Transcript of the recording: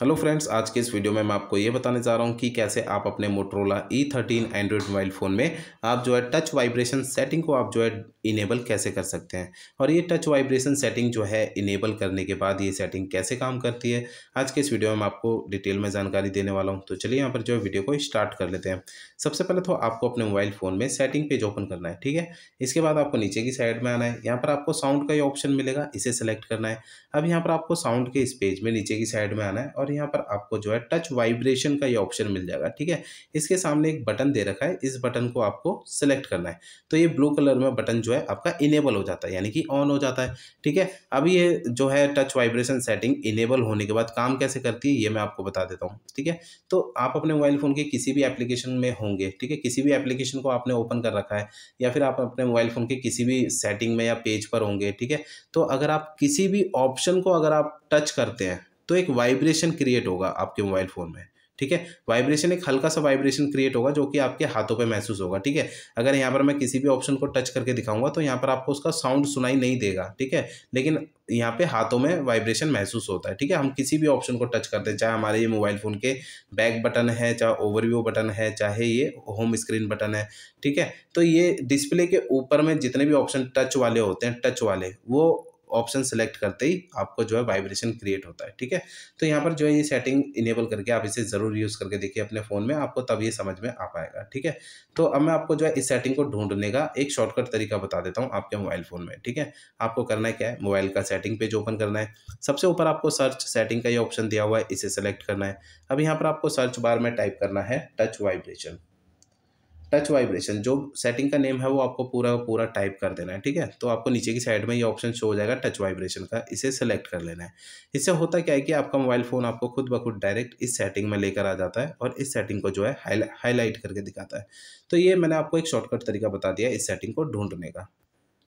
hello friends आज के इस वीडियो में मैं आपको ये बताने जा रहा हूँ कि कैसे आप अपने Motorola E thirteen Android mobile phone में आप जो है टच वाइब्रेशन सेटिंग को आप जो है इनेबल कैसे कर सकते हैं और ये टच वाइब्रेशन सेटिंग जो है इनेबल करने के बाद ये सेटिंग कैसे काम करती है आज के इस वीडियो में मैं आपको डिटेल में जानकारी देने वाला हूँ तो चलिए यहाँ पर जो है वीडियो को स्टार्ट कर लेते हैं सबसे पहले तो आपको अपने मोबाइल फ़ोन में सेटिंग पेज ओपन करना है ठीक है इसके बाद आपको नीचे की साइड में आना है यहाँ पर आपको साउंड का ये ऑप्शन मिलेगा इसे सेलेक्ट करना है अब यहाँ पर आपको साउंड के इस पेज में नीचे की साइड में आना है और और यहाँ पर आपको जो है टच वाइब्रेशन का ये ऑप्शन मिल जाएगा ठीक है इसके सामने एक बटन दे रखा है इस बटन को आपको सेलेक्ट करना है तो ये ब्लू कलर में बटन जो है आपका इनेबल हो जाता है यानी कि ऑन हो जाता है ठीक है अब ये जो है टच वाइब्रेशन सेटिंग इनेबल होने के बाद काम कैसे करती है ये मैं आपको बता देता हूँ ठीक है तो आप अपने मोबाइल फ़ोन के किसी भी एप्लीकेशन में होंगे ठीक है किसी भी एप्लीकेशन को आपने ओपन कर रखा है या फिर आप अपने मोबाइल फ़ोन के किसी भी सेटिंग में या पेज पर होंगे ठीक है तो अगर आप किसी भी ऑप्शन को अगर आप टच करते हैं तो एक वाइब्रेशन क्रिएट होगा आपके मोबाइल फ़ोन में ठीक है वाइब्रेशन एक हल्का सा वाइब्रेशन क्रिएट होगा जो कि आपके हाथों पे महसूस होगा ठीक है अगर यहाँ पर मैं किसी भी ऑप्शन को टच करके दिखाऊंगा तो यहाँ पर आपको उसका साउंड सुनाई नहीं देगा ठीक है लेकिन यहाँ पे हाथों में वाइब्रेशन महसूस होता है ठीक है हम किसी भी ऑप्शन को टच करते हैं चाहे हमारे ये मोबाइल फ़ोन के बैक बटन है चाहे ओवरव्यू बटन है चाहे ये होम स्क्रीन बटन है ठीक है तो ये डिस्प्ले के ऊपर में जितने भी ऑप्शन टच वाले होते हैं टच वाले वो ऑप्शन सेलेक्ट करते ही आपको जो है वाइब्रेशन क्रिएट होता है ठीक है तो यहाँ पर जो है ये सेटिंग इनेबल करके आप इसे ज़रूर यूज़ करके देखिए अपने फ़ोन में आपको तब ये समझ में आ पाएगा ठीक है तो अब मैं आपको जो है इस सेटिंग को ढूंढने का एक शॉर्टकट तरीका बता देता हूँ आपके मोबाइल फ़ोन में ठीक है आपको करना है क्या है मोबाइल का सेटिंग पेज ओपन करना है सबसे ऊपर आपको सर्च सेटिंग का ये ऑप्शन दिया हुआ है इसे सेलेक्ट करना है अब यहाँ पर आपको सर्च बार में टाइप करना है टच वाइब्रेशन टच वाइब्रेशन जो सेटिंग का नेम है वो आपको पूरा पूरा टाइप कर देना है ठीक है तो आपको नीचे की साइड में ये ऑप्शन शो हो जाएगा टच वाइब्रेशन का इसे सेलेक्ट कर लेना है इससे होता क्या है कि आपका मोबाइल फ़ोन आपको खुद ब खुद डायरेक्ट इस सेटिंग में लेकर आ जाता है और इस सेटिंग को जो है हाईलाइट करके दिखाता है तो ये मैंने आपको एक शॉर्टकट तरीका बता दिया इस सेटिंग को ढूंढने का